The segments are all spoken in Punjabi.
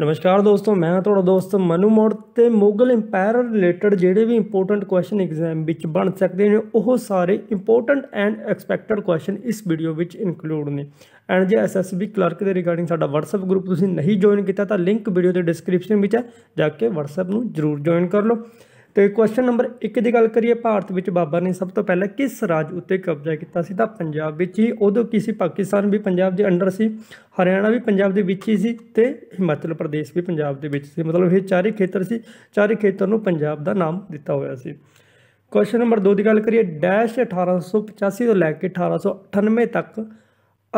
ਨਮਸਕਾਰ ਦੋਸਤੋ ਮੈਂ ਤੁਹਾਡਾ ਦੋਸਤ ਮਨੂ ਮੋੜ ਤੇ ਮੁਗਲ ਐਮਪਾਇਰ ਰਿਲੇਟਡ ਜਿਹੜੇ ਵੀ ਇੰਪੋਰਟੈਂਟ ਕੁਐਸਚਨ ਐਗਜ਼ਾਮ ਵਿੱਚ ਬਣ ਸਕਦੇ ਨੇ ਉਹ ਸਾਰੇ ਇੰਪੋਰਟੈਂਟ ਐਂਡ ਐਕਸਪੈਕਟਡ ਕੁਐਸਚਨ ਇਸ ਵੀਡੀਓ ਵਿੱਚ ਇਨਕਲੂਡ ਨੇ ਐਂਡ ਜੇ ਐਸਐਸਬੀ ਕਲਰਕ ਦੇ ਰਿਗਾਰਡਿੰਗ ਸਾਡਾ WhatsApp ਗਰੁੱਪ ਤੁਸੀਂ ਨਹੀਂ ਜੁਆਇਨ ਕੀਤਾ ਤਾਂ ਲਿੰਕ ਵੀਡੀਓ ਦੇ ਡਿਸਕ੍ਰਿਪਸ਼ਨ ਵਿੱਚ ਹੈ ਜਾ ਕੇ WhatsApp ਨੂੰ ਜਰੂਰ ਜੁਆਇਨ ਕਰ ਲਓ ਤੇ ਕੁਐਸਚਨ ਨੰਬਰ 1 ਦੀ ਗੱਲ ਕਰੀਏ ਭਾਰਤ ਵਿੱਚ ਬਾਬਰ ਨੇ ਸਭ ਤੋਂ ਪਹਿਲਾਂ ਕਿਸ ਰਾਜ ਉੱਤੇ ਕਬਜ਼ਾ ਕੀਤਾ ਸੀ ਤਾਂ ਪੰਜਾਬ ਵਿੱਚ ਹੀ ਉਦੋਂ ਕੀ ਸੀ ਪਾਕਿਸਤਾਨ ਵੀ ਪੰਜਾਬ ਦੇ ਅੰਡਰ ਸੀ ਹਰਿਆਣਾ ਵੀ ਪੰਜਾਬ ਦੇ ਵਿੱਚ ਹੀ ਸੀ ਤੇ ਹਿਮਾਚਲ ਪ੍ਰਦੇਸ਼ ਵੀ ਪੰਜਾਬ ਦੇ ਵਿੱਚ ਸੀ ਮਤਲਬ ਇਹ ਚਾਰੇ ਖੇਤਰ ਸੀ ਚਾਰੇ ਖੇਤਰ ਨੂੰ ਪੰਜਾਬ ਦਾ ਨਾਮ ਦਿੱਤਾ ਹੋਇਆ ਸੀ ਕੁਐਸਚਨ ਨੰਬਰ 2 ਦੀ ਗੱਲ ਕਰੀਏ ਡੈਸ਼ 1885 ਤੋਂ ਲੈ ਕੇ 1898 ਤੱਕ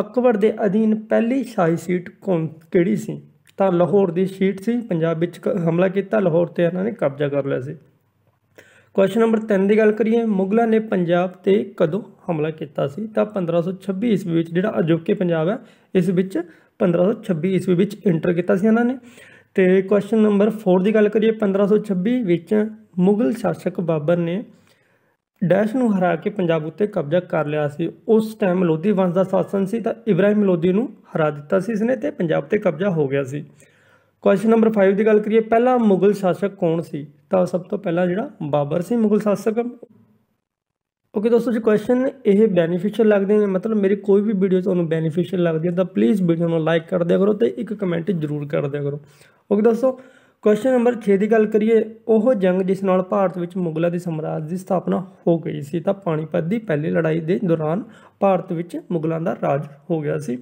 ਅਕਬਰ ਦੇ ਅਧੀਨ ਪਹਿਲੀ ਸ਼ਾਹੀ ਸੀਟ ਕੌਣ ਕਿਹੜੀ ਸੀ ਤਾਂ ਲਾਹੌਰ ਦੀ ਸੀਟ ਸੀ ਪੰਜਾਬ ਵਿੱਚ ਹਮਲਾ ਕੀਤਾ ਲਾਹੌਰ ਤੇ ਇਹਨਾਂ ਨੇ ਕਬਜ਼ਾ ਕਰ ਲਿਆ ਸੀ ਕੁਐਸਚਨ ਨੰਬਰ 3 ਦੀ ਗੱਲ ਕਰੀਏ ਮੁਗਲਾਂ ਨੇ ਪੰਜਾਬ ਤੇ ਕਦੋਂ ਹਮਲਾ ਕੀਤਾ ਸੀ ਤਾਂ 1526 ਈਸਵੀ ਵਿੱਚ ਜਿਹੜਾ ਅਜੋਕੇ ਪੰਜਾਬ ਹੈ ਇਸ ਵਿੱਚ 1526 ਈਸਵੀ ਵਿੱਚ ਇੰਟਰ ਕੀਤਾ ਸੀ ਇਹਨਾਂ ਨੇ ਤੇ ਕੁਐਸਚਨ ਨੰਬਰ 4 ਦੀ ਗੱਲ ਕਰੀਏ 1526 ਵਿੱਚ ਮੁਗਲ ਸ਼ਾਸਕ ਬਾਬਰ ਨੇ ਡੈਸ਼ ਨੂੰ ਹਰਾ ਕੇ ਪੰਜਾਬ ਉੱਤੇ ਕਬਜ਼ਾ ਕਰ ਲਿਆ ਸੀ ਉਸ ਟਾਈਮ ਲੋਧੀ ਵੰਸ਼ ਦਾ ਸ਼ਾਸਨ ਸੀ ਤਾਂ ਇਬਰਾਹਿਮ ਲੋਧੀ ਨੂੰ ਹਰਾ ਦਿੱਤਾ ਸੀ ਇਸਨੇ ਤੇ ਪੰਜਾਬ ਤੇ ਕਬਜ਼ਾ ਹੋ ਗਿਆ ਸੀ ਕੁਐਸਚਨ ਨੰਬਰ 5 ਦੀ ਗੱਲ ਕਰੀਏ ਪਹਿਲਾ ਮੁਗਲ ਸ਼ਾਸਕ ਕੌਣ ਸੀ ਤਾਂ ਸਭ ਤੋਂ ਪਹਿਲਾਂ ਜਿਹੜਾ ਬਾਬਰ ਸੀ ਮੁਗਲ ਸ਼ਾਸਕ ਓਕੇ ਦੋਸਤੋ ਜੀ ਕੁਐਸਚਨ ਇਹ ਬੈਨੀਫੀਸ਼ੀਅਲ ਲੱਗਦੇ ਨੇ ਮਤਲਬ ਮੇਰੀ ਕੋਈ ਵੀ ਵੀਡੀਓ ਤੁਹਾਨੂੰ ਬੈਨੀਫੀਸ਼ੀਅਲ ਲੱਗਦੀ ਹੈ ਤਾਂ ਪਲੀਜ਼ ਵੀਡੀਓ ਨੂੰ ਲਾਈਕ ਕਰ ਦਿਆ ਕਰੋ ਤੇ ਇੱਕ ਕਮੈਂਟ ਜ਼ਰੂਰ ਕਰ ਦਿਆ ਕਰੋ ਓਕੇ ਦੋਸਤੋ ਕੁਐਸਚਨ ਨੰਬਰ 6 ਦੀ ਗੱਲ ਕਰੀਏ ਉਹ ਜੰਗ ਜਿਸ ਨਾਲ ਭਾਰਤ ਵਿੱਚ ਮੁਗਲਾਂ ਦੇ ਸਮਰਾਜ ਦੀ ਸਥਾਪਨਾ ਹੋ ਗਈ ਸੀ ਤਾਂ ਪਾਣੀਪਤ ਦੀ ਪਹਿਲੀ ਲੜਾਈ ਦੇ ਦੌਰਾਨ ਭਾਰਤ ਵਿੱਚ ਮੁਗਲਾਂ ਦਾ ਰਾਜ ਹੋ ਗਿਆ ਸੀ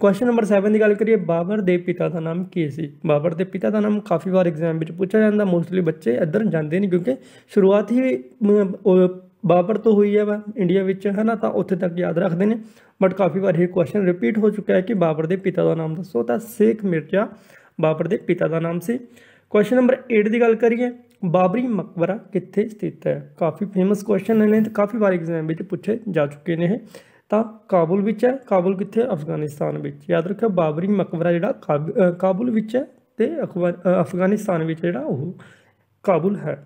ਕੁਐਸਚਨ ਨੰਬਰ 7 ਦੀ ਗੱਲ ਕਰੀਏ ਬਾਬਰ ਦੇ ਪਿਤਾ ਦਾ ਨਾਮ ਕੀ ਸੀ ਬਾਬਰ ਦੇ ਪਿਤਾ ਦਾ ਨਾਮ ਕਾਫੀ ਵਾਰ ਐਗਜ਼ਾਮ ਵਿੱਚ ਪੁੱਛਿਆ ਜਾਂਦਾ ਮੋਸਟਲੀ ਬੱਚੇ ਇੱਧਰ ਜਾਂਦੇ ਨਹੀਂ ਕਿਉਂਕਿ ਸ਼ੁਰੂਆਤ ਹੀ ਬਾਬਰ ਤੋਂ ਹੋਈ ਹੈ ਵਾ ਇੰਡੀਆ ਵਿੱਚ ਹੈ ਨਾ ਤਾਂ ਉੱਥੇ ਤੱਕ ਯਾਦ ਰੱਖਦੇ ਨੇ ਬਟ ਕਾਫੀ ਵਾਰ ਇਹ ਕੁਐਸਚਨ ਰਿਪੀਟ ਹੋ ਚੁੱਕਾ ਹੈ ਕਿ ਬਾਬਰ ਦੇ ਪਿਤਾ ਦਾ ਨਾਮ ਦੱਸੋ ਤਾਂ ਸ਼ੇਖ ਮਿਰਜ਼ਾ ਬਾਬਰ ਦੇ ਪਿਤਾ ਦਾ ਨਾਮ ਸੀ ਕੁਐਸਚਨ ਨੰਬਰ 8 ਦੀ ਗੱਲ ਕਰੀਏ ਬਾਬਰੀ ਮਕਬਰਾ ਕਿੱਥੇ ਸਥਿਤ ਹੈ ਕਾਫੀ ਫੇਮਸ ਕੁਐਸਚਨ ਨੇ ਤਾਂ ਕਾਫੀ ਵਾਰ ਐਗਜ਼ਾਮ ਵਿੱਚ ਪੁੱਛੇ ਜਾ ਚੁੱਕੇ ਨੇ ਇਹ ਤਾਂ ਕਾਬੁਲ ਵਿੱਚ ਹੈ ਕਾਬੁਲ ਕਿੱਥੇ ਅਫਗਾਨਿਸਤਾਨ ਵਿੱਚ ਯਾਦ ਰੱਖਿਓ ਬਾਬਰੀ ਮਕਬਰਾ ਜਿਹੜਾ ਕਾਬੁਲ ਵਿੱਚ ਹੈ ਤੇ ਅਫਗਾਨਿਸਤਾਨ ਵਿੱਚ ਜਿਹੜਾ ਉਹ ਕਾਬੁਲ ਹੈ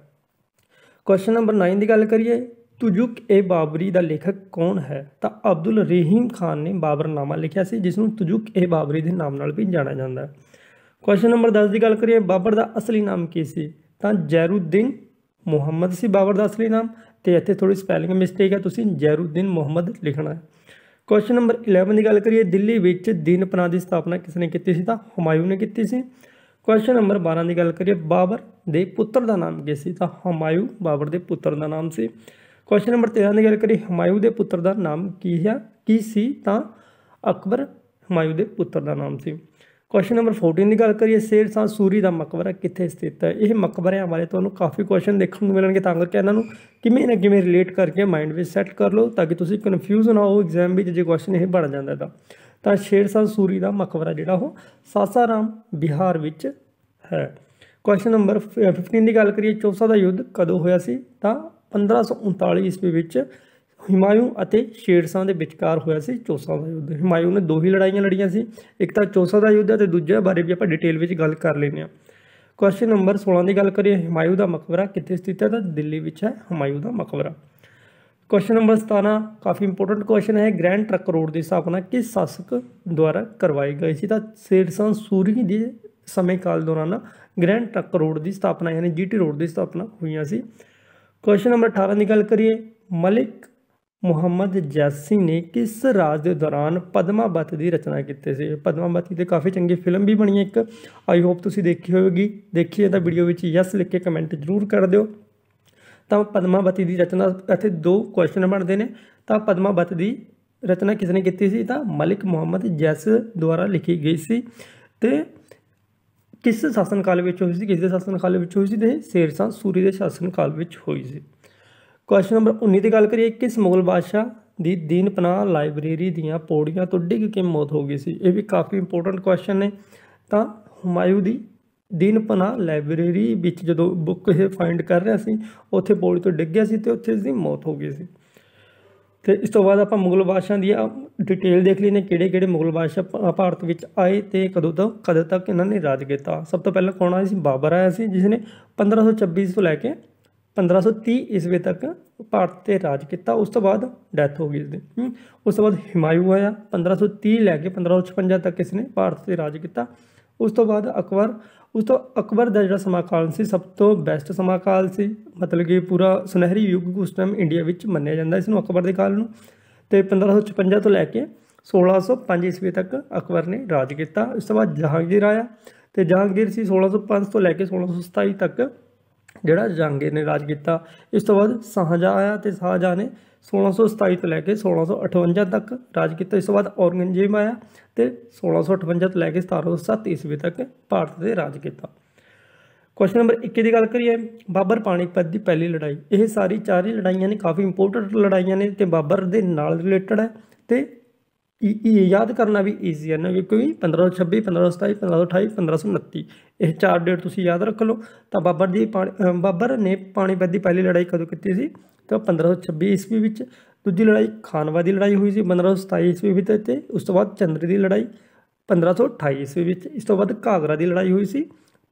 ਕੁਐਸਚਨ ਨੰਬਰ 9 ਦੀ ਗੱਲ ਕਰੀਏ ਤੁਜੁਕ ਇਹ ਬਾਬਰੀ ਦਾ ਲੇਖਕ ਕੌਣ ਹੈ ਤਾਂ ਅਬਦੁਲ ਰਹੀਮ ਖਾਨ ਨੇ ਬਾਬਰਨਾਮਾ ਲਿਖਿਆ ਸੀ ਜਿਸ ਨੂੰ ਤੁਜੁਕ ਇਹ ਬਾਬਰੀ ਦੇ ਨਾਮ ਨਾਲ ਵੀ ਜਾਣਿਆ ਜਾਂਦਾ ਹੈ ਕੁਐਸਚਨ ਨੰਬਰ 10 ਦੀ ਗੱਲ ਕਰੀਏ ਬਾਬਰ ਦਾ ਅਸਲੀ ਨਾਮ ਕੀ ਸੀ ਤਾਂ ਜ਼ੈਰੁਦੀਨ ਮੁਹੰਮਦ ਸੀ ਬਾਬਰ ਦਾ ਅਸਲੀ ਨਾਮ ਤੇ ਇੱਥੇ ਥੋੜੀ ਸਪੈਲਿੰਗ ਮਿਸਟੇਕ ਹੈ ਤੁਸੀਂ ਜੈਰੂਦੀਨ ਮੁਹੰਮਦ ਲਿਖਣਾ ਹੈ ਕੁਐਸਚਨ ਨੰਬਰ 11 ਦੀ ਗੱਲ ਕਰੀਏ ਦਿੱਲੀ ਵਿੱਚ ਦਿਨਪਨਾ ਦੀ ਸਥਾਪਨਾ ਕਿਸ ਨੇ ਕੀਤੀ ਸੀ ਤਾਂ ਹਮਾਇਉ ਨੇ ਕੀਤੀ ਸੀ ਕੁਐਸਚਨ ਨੰਬਰ 12 ਦੀ ਗੱਲ ਕਰੀਏ ਬਾਬਰ ਦੇ ਪੁੱਤਰ ਦਾ ਨਾਮ ਕੀ ਸੀ ਤਾਂ ਹਮਾਇਉ ਬਾਬਰ ਦੇ ਪੁੱਤਰ ਦਾ ਨਾਮ ਸੀ ਕੁਐਸਚਨ ਨੰਬਰ 13 ਦੀ ਗੱਲ ਕਰੀਏ ਹਮਾਇਉ ਦੇ ਪੁੱਤਰ ਦਾ ਨਾਮ ਕੀ ਹੈ ਕੀ ਸੀ ਤਾਂ ਅਕਬਰ ਹਮਾਇਉ ਦੇ ਪੁੱਤਰ ਦਾ ਨਾਮ ਸੀ ਕੁਐਸਚਨ ਨੰਬਰ 14 ਦੀ ਗੱਲ ਕਰੀਏ ਸ਼ੇਰ ਸਾਹ ਸੂਰੀ ਦਾ ਮਕਬਰਾ ਕਿੱਥੇ ਸਥਿਤ ਹੈ ਇਹ ਮਕਬਰਿਆਂ ਬਾਰੇ ਤੁਹਾਨੂੰ ਕਾਫੀ ਕੁਐਸਚਨ ਦੇਖਣ ਨੂੰ ਮਿਲਣਗੇ ਤਾਂ ਕਰਕੇ ਇਹਨਾਂ ਨੂੰ ਕਿਵੇਂ ਨਾ ਕਿਵੇਂ ਰਿਲੇਟ ਕਰਕੇ ਮਾਈਂਡ ਵਿੱਚ ਸੈੱਟ ਕਰ ਲਓ ਤਾਂ ਕਿ ਤੁਸੀਂ ਕਨਫਿਊਜ਼ ਨਾ ਹੋ ਐਗਜ਼ਾਮ ਵਿੱਚ ਜੇ ਕੁਐਸਚਨ ਇਹ ਬਣ ਜਾਂਦਾ ਤਾਂ ਤਾਂ ਸ਼ੇਰ ਸਾਹ ਸੂਰੀ ਦਾ ਮਕਬਰਾ ਜਿਹੜਾ ਉਹ ਸਾਸਾਰਾਮ ਬਿਹਾਰ ਵਿੱਚ ਹੈ ਕੁਐਸਚਨ ਨੰਬਰ 15 ਦੀ ਗੱਲ ਕਰੀਏ ਚੌਸਾ ਦਾ ਯੁੱਧ ਕਦੋਂ ਹੋਇਆ ਸੀ ਤਾਂ 1539 ਈਸਵੀ ਵਿੱਚ ਹਿਮਾਯੂ ਅਤੇ ਸ਼ੇਰਸਾਂ ਦੇ ਵਿਚਕਾਰ ਹੋਇਆ ਸੀ ਚੌਸਾ ਦਾ ਯੁੱਧ ਹਿਮਾਯੂ ਨੇ ਦੋ ਹੀ ਲੜਾਈਆਂ ਲੜੀਆਂ ਸੀ ਇੱਕ ਤਾਂ ਚੌਸਾ ਦਾ ਯੁੱਧ ਤੇ ਦੂਜੇ ਬਾਰੇ ਵੀ ਆਪਾਂ ਡਿਟੇਲ ਵਿੱਚ ਗੱਲ ਕਰ ਲੈਂਦੇ ਹਾਂ ਕੁਐਸਚਨ ਨੰਬਰ 16 ਦੀ ਗੱਲ ਕਰੀਏ ਹਿਮਾਯੂ ਦਾ ਮਕਬਰਾ ਕਿੱਥੇ ਸਥਿਤ ਹੈ ਤਾਂ ਦਿੱਲੀ ਵਿੱਚ ਹੈ ਹਿਮਾਯੂ ਦਾ ਮਕਬਰਾ ਕੁਐਸਚਨ ਨੰਬਰ 17 ਕਾਫੀ ਇੰਪੋਰਟੈਂਟ ਕੁਐਸਚਨ ਹੈ ਗ੍ਰੈਂਡ ਟਰੱਕ ਰੋਡ ਦੀ ਸਥਾਪਨਾ ਕਿਸ ਸ਼ਾਸਕ ਦੁਆਰਾ ਕਰਵਾਈ ਗਈ ਸੀ ਤਾਂ ਸੇਰਸਾਂ ਸੂਰੀ ਦੇ ਸਮੇਂ ਕਾਲ ਦੌਰਾਨ ਗ੍ਰੈਂਡ ਟਰੱਕ ਰੋਡ ਦੀ ਸਥਾਪਨਾ ਯਾਨੀ ਜੀਟੀ ਰੋਡ ਦੀ ਸਥਾਪਨਾ ਹੋਈਆਂ ਸੀ ਕੁਐਸਚਨ ਨੰਬਰ 18 ਦੀ ਗੱਲ ਕਰੀਏ ਮਲਿਕ ਮੁਹੰਮਦ ਜੈਸੀ ਨੇ ਕਿਸ ਰਾਜ ਦੇ ਦੌਰਾਨ ਪਦਮਾਵਤ ਦੀ ਰਚਨਾ ਕੀਤੀ ਸੀ ਪਦਮਾਵਤੀ ਤੇ ਕਾਫੀ ਚੰਗੀ ਫਿਲਮ ਵੀ ਬਣੀ ਹੈ ਇੱਕ ਆਈ ਹੋਪ ਤੁਸੀਂ ਦੇਖੀ ਹੋਵੇਗੀ ਦੇਖੀਏ ਤਾਂ ਵੀਡੀਓ ਵਿੱਚ ਯੈਸ ਲਿਖ ਕੇ ਕਮੈਂਟ ਜ਼ਰੂਰ ਕਰ ਦਿਓ ਤਾਂ ਪਦਮਾਵਤੀ ਦੀ ਰਚਨਾ ਇੱਥੇ ਦੋ ਕੁਐਸਚਨ ਬਣਦੇ ਨੇ ਤਾਂ ਪਦਮਾਵਤ ਦੀ ਰਚਨਾ ਕਿਸ ਨੇ ਕੀਤੀ ਸੀ ਤਾਂ ਮਲਿਕ ਮੁਹੰਮਦ ਜੈਸ ਦੁਆਰਾ ਲਿਖੀ ਗਈ ਸੀ ਤੇ ਕਿਸ ਸ਼ਾਸਨ ਕਾਲ ਵਿੱਚ ਹੋਈ ਸੀ ਕਿਸ ਦੇ ਸ਼ਾਸਨ ਕਾਲ ਵਿੱਚ ਹੋਈ ਸੀ ਤੇ ਸੇਰਸਾਂ ਸੂਰੀ ਦੇ ਸ਼ਾਸਨ ਕਾਲ ਵਿੱਚ ਹੋਈ ਸੀ ਕੁਐਸਚਨ ਨੰਬਰ 19 ਦੀ ਗੱਲ ਕਰੀਏ ਕਿਸ ਮੁਗਲ ਬਾਦਸ਼ਾਹ ਦੀ ਦੀਨਪਨਾਹ ਲਾਇਬ੍ਰੇਰੀ ਦੀਆਂ ਪੌੜੀਆਂ ਤੋਂ ਡਿੱਗ ਕੇ ਮੌਤ ਹੋ ਗਈ ਸੀ ਇਹ ਵੀ ਕਾਫੀ ਇੰਪੋਰਟੈਂਟ ਕੁਐਸਚਨ ਨੇ ਤਾਂ ਹਮਾਇੂ ਦੀ ਦੀਨਪਨਾਹ ਲਾਇਬ੍ਰੇਰੀ ਵਿੱਚ ਜਦੋਂ ਬੁੱਕ ਇਹ ਫਾਈਂਡ ਕਰ ਰਿਹਾ ਸੀ ਉੱਥੇ ਪੌੜੀ ਤੋਂ ਡਿੱਗ ਗਿਆ ਸੀ ਤੇ ਉੱਥੇ ਇਸ ਦੀ ਮੌਤ ਹੋ ਗਈ ਸੀ ਤੇ ਇਸ ਤੋਂ ਬਾਅਦ ਆਪਾਂ ਮੁਗਲ ਬਾਦਸ਼ਾਹ ਦੀ ਡਿਟੇਲ ਦੇਖ ਲਈ ਨੇ ਕਿਹੜੇ ਕਿਹੜੇ ਮੁਗਲ ਬਾਦਸ਼ਾਹ ਭਾਰਤ ਵਿੱਚ ਆਏ ਤੇ ਕਦੋਂ ਤੋਂ ਕਦੋਂ ਤੱਕ ਇਹਨਾਂ ਨੇ ਰਾਜ ਕੀਤਾ ਸਭ ਤੋਂ ਪਹਿਲਾਂ ਕੌਣ ਆਇਆ ਸੀ ਬਾਬਰ ਆਇਆ ਸੀ ਜਿਸ ਨੇ 1526 ਤੋਂ ਲੈ ਕੇ 1530 ਈਸਵੀ ਤੱਕ ਭਾਰਤ ਤੇ ਰਾਜ ਕੀਤਾ ਉਸ ਤੋਂ ਬਾਅਦ ਡੈਥ ਹੋ ਗਈ ਇਸ ਦੀ ਉਸ ਤੋਂ ਬਾਅਦ ਹਿਮਾਯੂ ਆਇਆ 1530 ਲੈ ਕੇ 1556 ਤੱਕ ਇਸ ਨੇ ਭਾਰਤ ਤੇ ਰਾਜ ਕੀਤਾ ਉਸ ਤੋਂ ਬਾਅਦ ਅਕਬਰ ਉਸ ਤੋਂ ਅਕਬਰ ਦਾ ਜਿਹੜਾ ਸਮਾਕਾਲ ਸੀ ਸਭ ਤੋਂ ਬੈਸਟ ਸਮਾਕਾਲ ਸੀ ਮਤਲਬ ਕਿ ਪੂਰਾ ਸੁਨਹਿਰੀ ਯੁੱਗ ਉਸ ਟਾਈਮ ਇੰਡੀਆ ਵਿੱਚ ਮੰਨਿਆ ਜਾਂਦਾ ਇਸ ਨੂੰ ਅਕਬਰ ਦੇ ਕਾਲ ਨੂੰ ਤੇ 1556 ਤੋਂ ਲੈ ਕੇ 1605 ਈਸਵੀ ਤੱਕ ਅਕਬਰ ਨੇ ਰਾਜ ਕੀਤਾ ਇਸ ਤੋਂ ਬਾਅਦ ਜਹਾਂਗੀਰ ਆਇਆ ਤੇ ਜਹਾਂਗੀਰ ਸੀ 1605 ਤੋਂ ਲੈ ਕੇ 1627 ਤੱਕ ਜਿਹੜਾ ਜੰਗੇ ਨੇ ਰਾਜ ਕੀਤਾ ਇਸ ਤੋਂ ਬਾਅਦ ਸਾਹਜਾ ਆਇਆ ਤੇ ਸਾਹਜਾ ਨੇ 1627 ਤੋਂ ਲੈ ਕੇ 1658 ਤੱਕ ਰਾਜ ਕੀਤਾ ਇਸ ਤੋਂ ਬਾਅਦ ਔਰੰਗਜ਼ੇਬ ਆਇਆ ਤੇ 1658 ਤੋਂ ਲੈ ਕੇ 1707 ਈਸਵੀ ਤੱਕ ਭਾਰਤ ਦੇ ਰਾਜ ਕੀਤਾ ਕੁਐਸਚਨ ਨੰਬਰ 21 ਦੀ ਗੱਲ ਕਰੀਏ ਬਾਬਰ ਪਾਣੀਪਤ ਦੀ ਪਹਿਲੀ ਲੜਾਈ ਇਹ ਸਾਰੀ ਚਾਰੇ ਲੜਾਈਆਂ ਨੇ ਕਾਫੀ ਇੰਪੋਰਟੈਂਟ ਲੜਾਈਆਂ ਨੇ ਤੇ ਬਾਬਰ ਦੇ ਨਾਲ ਰਿਲੇਟਡ ਹੈ ਤੇ ਇਹ ਯਾਦ ਕਰਨਾ ਵੀ ਈਜ਼ੀ ਹੈ ਨਾ ਕਿਉਂਕਿ 1526 1527 1528 1529 ਇਹ ਚਾਰ ਡੇਟ ਤੁਸੀਂ ਯਾਦ ਰੱਖ ਲਓ ਤਾਂ ਬਾਬਰ ਦੀ ਬਾਬਰ ਨੇ ਪਾਣੀਪਤ ਦੀ ਪਹਿਲੀ ਲੜਾਈ ਕਦੋਂ ਕੀਤੀ ਸੀ ਤਾਂ 1526 ਈਸਵੀ ਵਿੱਚ ਦੂਜੀ ਲੜਾਈ ਖਾਨਵਾ ਦੀ ਲੜਾਈ ਹੋਈ ਸੀ 1527 ਈਸਵੀ ਵਿੱਚ ਤੇ ਉਸ ਤੋਂ ਬਾਅਦ ਚੰਦਰੀ ਦੀ ਲੜਾਈ 1528 ਈਸਵੀ ਵਿੱਚ ਇਸ ਤੋਂ ਬਾਅਦ ਘਾਗਰਾ ਦੀ ਲੜਾਈ ਹੋਈ ਸੀ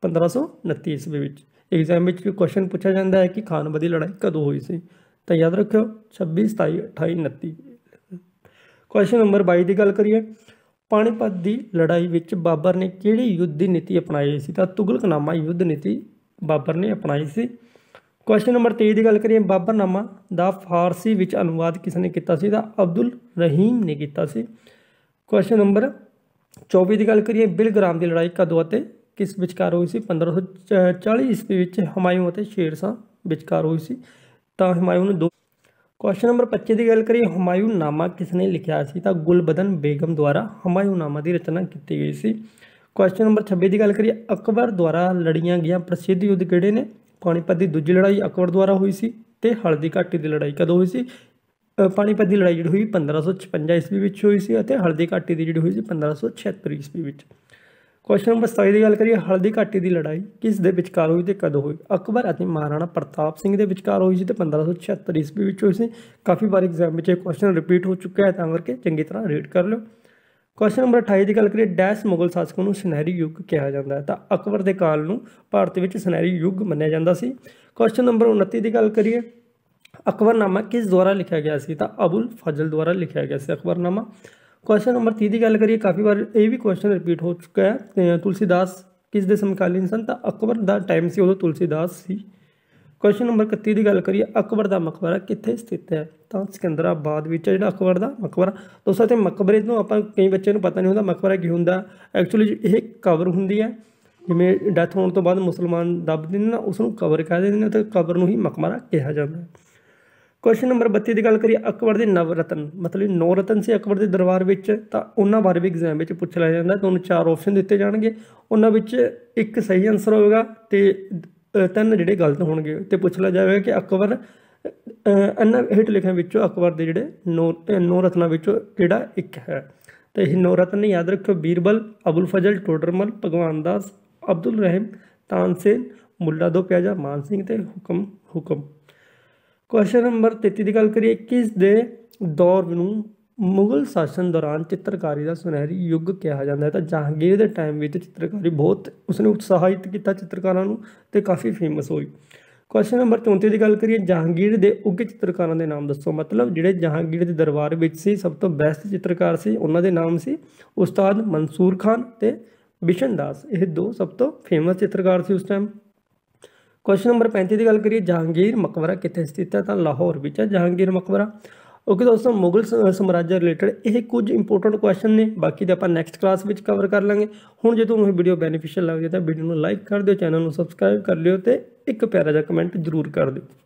1529 ਈਸਵੀ ਵਿੱਚ ਐਗਜ਼ਾਮ ਵਿੱਚ ਵੀ ਕੁਐਸਚਨ ਪੁੱਛਿਆ ਜਾਂਦਾ ਹੈ ਕਿ ਖਾਨਵਾ ਦੀ ਲੜਾਈ ਕਦੋਂ ਹੋਈ ਸੀ ਤਾਂ ਯਾਦ ਰੱਖਿਓ 26 27 28 29 ਕੁਐਸਚਨ ਨੰਬਰ 22 ਦੀ ਗੱਲ ਕਰੀਏ ਪਾਣੀਪਤ ਦੀ ਲੜਾਈ ਵਿੱਚ ਬਾਬਰ ਨੇ ਕਿਹੜੀ ਯੁੱਧ ਦੀ ਨੀਤੀ ਅਪਣਾਈ ਸੀ ਤਾਂ ਤੁਗਲਕਨਾਮਾ ਯੁੱਧ ਨੀਤੀ ਬਾਬਰ ਨੇ ਅਪਣਾਈ ਸੀ ਕੁਐਸਚਨ ਨੰਬਰ 23 ਦੀ ਗੱਲ ਕਰੀਏ ਬਾਬਰਨਾਮਾ ਦਾ ਫਾਰਸੀ ਵਿੱਚ ਅਨੁਵਾਦ ਕਿਸ ਨੇ ਕੀਤਾ ਸੀ ਤਾਂ ਅਬਦੁਲ ਰਹੀਮ ਨੇ ਕੀਤਾ ਸੀ ਕੁਐਸਚਨ ਨੰਬਰ 24 ਦੀ ਗੱਲ ਕਰੀਏ ਬਿਲਗ੍ਰਾਮ ਦੀ ਲੜਾਈ ਕਦੋਂ ਅਤੇ ਕਿਸ ਵਿਚਕਾਰ ਹੋਈ ਸੀ 1540 ਈਸਵੀ ਵਿੱਚ ਹਮਾਇਉ ਅਤੇ ਸ਼ੇਰ ਸ਼ਾਹ ਵਿਚਕਾਰ ਹੋਈ ਸੀ ਤਾਂ ਹਮਾਇਉ ਨੇ ਦੋ ਕੁਐਸਚਨ ਨੰਬਰ 25 ਦੀ ਗੱਲ ਕਰੀਏ ਹਮਾਇੂ ਨਾਮਾ ਕਿਸ ਨੇ ਲਿਖਿਆ ਸੀ ਤਾਂ ਗੁਲਬਦਨ ਬੇਗਮ ਦੁਆਰਾ ਹਮਾਇੂ ਨਾਮਾ ਦੀ ਰਚਨਾ ਕੀਤੀ ਗਈ ਸੀ ਕੁਐਸਚਨ ਨੰਬਰ 26 ਦੀ ਗੱਲ ਕਰੀਏ ਅਕਬਰ ਦੁਆਰਾ ਲੜੀਆਂ ਗਈਆਂ ਪ੍ਰਸਿੱਧ ਯੁੱਧ ਕਿਹੜੇ ਨੇ ਪਾਣੀਪਤ ਦੀ ਦੂਜੀ ਲੜਾਈ ਅਕਬਰ ਦੁਆਰਾ ਹੋਈ ਸੀ ਤੇ ਹਲਦੀ ਘਾਟੀ ਦੀ ਲੜਾਈ ਕਦੋਂ ਹੋਈ ਸੀ ਪਾਣੀਪਤ ਦੀ ਲੜਾਈ ਜਿਹੜੀ ਹੋਈ 1556 ਈਸਵੀ ਵਿੱਚ ਹੋਈ ਸੀ ਅਤੇ ਹਲਦੀ ਘਾਟੀ ਦੀ ਜਿਹੜੀ ਹੋਈ ਸੀ 1576 ਈਸਵੀ ਵਿੱਚ ਕੁਐਸਚਨ ਨੰਬਰ 27 ਦੀ ਗੱਲ ਕਰੀਏ ਹਲਦੀ ਘਾਟੀ ਦੀ ਲੜਾਈ ਕਿਸ ਦੇ ਵਿਚਕਾਰ ਹੋਈ ਤੇ ਕਦੋਂ ਹੋਈ ਅਕਬਰ ਅਤੇ ਮਹਾਰਾਣਾ ਪ੍ਰਤਾਪ ਸਿੰਘ ਦੇ ਵਿਚਕਾਰ ਹੋਈ ਸੀ ਤੇ 1576 ਈਸਵੀ ਵਿੱਚ ਹੋਈ ਸੀ ਕਾਫੀ ਵਾਰ ਐਗਜ਼ਾਮ ਵਿੱਚ ਇਹ ਕੁਐਸਚਨ ਰਿਪੀਟ ਹੋ ਚੁੱਕਾ ਹੈ ਤਾਂ ਕਰਕੇ ਚੰਗੀ ਤਰ੍ਹਾਂ ਰੀਡ ਕਰ ਲਓ ਕੁਐਸਚਨ ਨੰਬਰ 28 ਦੀ ਗੱਲ ਕਰੀਏ ਡੈਸ਼ ਮੁਗਲ ਸ਼ਾਸਕ ਨੂੰ ਸਨੈਰੀ ਯੁੱਗ ਕਿਹਾ ਜਾਂਦਾ ਹੈ ਤਾਂ ਅਕਬਰ ਦੇ ਕਾਲ ਨੂੰ ਭਾਰਤ ਵਿੱਚ ਸਨੈਰੀ ਯੁੱਗ ਮੰਨਿਆ ਜਾਂਦਾ ਸੀ ਕੁਐਸਚਨ ਨੰਬਰ 29 ਦੀ ਗੱਲ ਕਰੀਏ ਅਕਬਰਨਾਮਾ ਕਿਸ ਦੁਆਰਾ ਲਿਖਿਆ ਗਿਆ ਸੀ ਤਾਂ ਅਬੁਲ ਫਜ਼ਲ ਦੁਆਰਾ ਲਿਖਿਆ ਗਿਆ ਸੀ ਅਕਬਰਨਾਮਾ ਕੁਐਸਚਨ ਨੰਬਰ 30 ਦੀ ਗੱਲ ਕਰੀਏ ਕਾਫੀ ਵਾਰ ਇਹ ਵੀ ਕੁਐਸਚਨ ਰਿਪੀਟ ਹੋ ਚੁੱਕਾ ਹੈ ਤੁਲਸੀਦਾਸ ਕਿਸ ਦੇ ਸਮਕਾਲੀਨ ਸਨ ਤਾਂ ਅਕਬਰ ਦਾ ਟਾਈਮ ਸੀ ਉਦੋਂ ਤੁਲਸੀਦਾਸ ਸੀ ਕੁਐਸਚਨ ਨੰਬਰ 31 ਦੀ ਗੱਲ ਕਰੀਏ ਅਕਬਰ ਦਾ ਮਕਬਰਾ ਕਿੱਥੇ ਸਥਿਤ ਹੈ ਤਾਂ ਸਿਕੰਦਰਾਬਾਦ ਵਿੱਚ ਜਿਹੜਾ ਅਕਬਰ ਦਾ ਮਕਬਰਾ ਦੋਸਤੋ ਤੇ ਮਕਬਰੇ ਨੂੰ ਆਪਾਂ ਕਈ ਬੱਚੇ ਨੂੰ ਪਤਾ ਨਹੀਂ ਹੁੰਦਾ ਮਕਬਰਾ ਕੀ ਹੁੰਦਾ ਐਕਚੁਅਲੀ ਇਹ ਕਬਰ ਹੁੰਦੀ ਹੈ ਜਿਵੇਂ ਡੈਥ ਹੋਣ ਤੋਂ ਬਾਅਦ ਮੁਸਲਮਾਨ ਦੱਬ ਦਿੰਦੇ ਨਾ ਉਸ ਨੂੰ ਕਬਰ ਕਹਿੰਦੇ ਨੇ ਤੇ ਕਬਰ ਨੂੰ ਹੀ ਮਕਬਰਾ ਕਿਹਾ ਜਾਂਦਾ ਹੈ ਕੁਐਸਚਨ ਨੰਬਰ 32 ਦੀ ਗੱਲ ਕਰੀਏ ਅਕਬਰ ਦੇ ਨਵ ਰਤਨ ਮਤਲਬ ਨੌ ਰਤਨ ਸੀ ਅਕਬਰ ਦੇ ਦਰਬਾਰ ਵਿੱਚ ਤਾਂ ਉਹਨਾਂ ਬਾਰੇ ਵੀ ਐਗਜ਼ਾਮ ਵਿੱਚ ਪੁੱਛ ਲਿਆ ਜਾਂਦਾ ਤੁਹਾਨੂੰ ਚਾਰ ਆਪਸ਼ਨ ਦਿੱਤੇ ਜਾਣਗੇ ਉਹਨਾਂ ਵਿੱਚ ਇੱਕ ਸਹੀ ਆਨਸਰ ਹੋਵੇਗਾ ਤੇ ਤਿੰਨ ਜਿਹੜੇ ਗਲਤ ਹੋਣਗੇ ਤੇ ਪੁੱਛ ਲਿਆ ਜਾਵੇਗਾ ਕਿ ਅਕਬਰ ਅੰਨਾ ਹੇਠ ਲਿਖਿਆਂ ਵਿੱਚੋਂ ਅਕਬਰ ਦੇ ਜਿਹੜੇ ਨੌ ਰਤਨਾਂ ਵਿੱਚੋਂ ਕਿਹੜਾ ਇੱਕ ਹੈ ਤੇ ਇਹ ਨੌ ਰਤਨ ਯਾਦ ਰੱਖਿਓ ਬੀਰਬਲ ਅਬੁਲ ਫਜ਼ਲ ਟੋਡਰਮਲ ਭਗਵਾਨ ਦਾਸ ਅਬਦੁਲ ਰਹਿਮ ਤਾਨਸੇਨ ਮੁੱਲਾ ਦੋ ਪਿਆਜਾ ਮਾਨ ਸਿੰਘ ਤੇ ਹੁਕਮ ਹੁਕਮ ਕੁਐਸਚਨ ਨੰਬਰ 33 ਦੀ ਗੱਲ ਕਰੀਏ ਕਿਸ ਦੇ ਦੌਰ ਨੂੰ ਮੁਗਲ ਸ਼ਾਸਨ ਦੌਰਾਨ ਚਿੱਤਰਕਾਰੀ ਦਾ ਸੁਨਹਿਰੀ ਯੁੱਗ ਕਿਹਾ ਜਾਂਦਾ ਹੈ ਤਾਂ ਜਹਾਂਗੀਰ ਦੇ ਟਾਈਮ ਵਿੱਚ ਚਿੱਤਰਕਾਰੀ ਬਹੁਤ ਉਸਨੇ ਉਤਸ਼ਾਹਿਤ ਕੀਤਾ ਚਿੱਤਰਕਾਰਾਂ ਨੂੰ ਤੇ ਕਾਫੀ ਫੇਮਸ ਹੋਈ ਕੁਐਸਚਨ ਨੰਬਰ 34 ਦੀ ਗੱਲ ਕਰੀਏ ਜਹਾਂਗੀਰ ਦੇ ਉੱਘੇ ਚਿੱਤਰਕਾਰਾਂ ਦੇ ਨਾਮ ਦੱਸੋ ਮਤਲਬ ਜਿਹੜੇ ਜਹਾਂਗੀਰ ਦੇ ਦਰਬਾਰ ਵਿੱਚ ਸੀ ਸਭ ਤੋਂ ਬੈਸਟ ਚਿੱਤਰਕਾਰ ਸੀ ਉਹਨਾਂ ਦੇ ਨਾਮ ਸੀ ਉਸਤਾਦ ਮਨਸੂਰ ਖਾਨ ਤੇ ਬਿਸ਼ਨ ਦਾਸ ਇਹ ਦੋ ਸਭ ਤੋਂ ਫੇਮਸ ਚਿੱਤਰਕਾਰ ਸੀ ਉਸ ਟਾਈਮ ਕੁਐਸਚਨ ਨੰਬਰ 35 ਦੀ ਗੱਲ ਕਰੀਏ ਜਹਾਂਗੀਰ ਮਕਬਰਾ ਕਿੱਥੇ ਸਥਿਤ ਹੈ ਤਾਂ ਲਾਹੌਰ ਵਿੱਚ ਹੈ ਜਹਾਂਗੀਰ ਮਕਬਰਾ ਓਕੇ ਦੋਸਤੋ ਮੁਗਲ ਸਮਰਾਜ ਰਿਲੇਟਡ ਇਹ ਕੁਝ ਇੰਪੋਰਟੈਂਟ ਕੁਐਸਚਨ ਨੇ ਬਾਕੀ ਦੇ ਆਪਾਂ ਨੈਕਸਟ ਕਲਾਸ ਵਿੱਚ ਕਵਰ ਕਰ ਲਾਂਗੇ ਹੁਣ ਜੇ ਤੁਹਾਨੂੰ ਇਹ ਵੀਡੀਓ ਬੈਨੀਫੀਸ਼ੀਅਲ ਲੱਗਦੀ ਤਾਂ ਵੀਡੀਓ ਨੂੰ ਲਾਈਕ ਕਰ ਦਿਓ ਚੈਨਲ ਨੂੰ ਸਬਸਕ੍ਰਾਈਬ ਕਰ ਲਿਓ ਤੇ ਇੱਕ ਪਿਆਰਾ ਜਿਹਾ ਕਮੈਂਟ ਜ਼ਰੂਰ ਕਰ ਦਿਓ